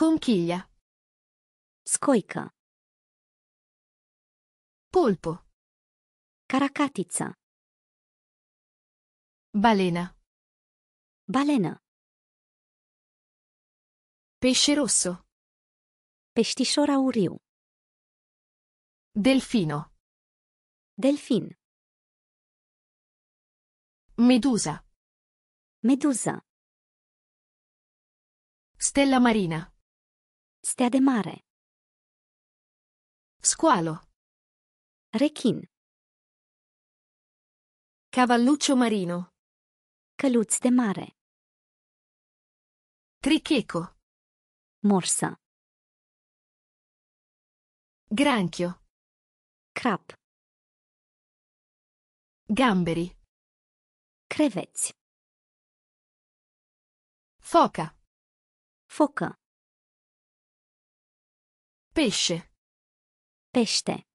Conchiglia. Skojka. Polpo. Karakatica. Balena. Balena. Pesce rosso. Pestisciora uriu. Delfino. Delfin. Medusa. Medusa. Stella marina. Stea de mare. Squalo. Rechin. Cavalluccio marino. Căluț de mare. Tricheco. Morsa. Granchio. Crap. Gamberi. Creveți. Foca. Foca. Pesce. Pește.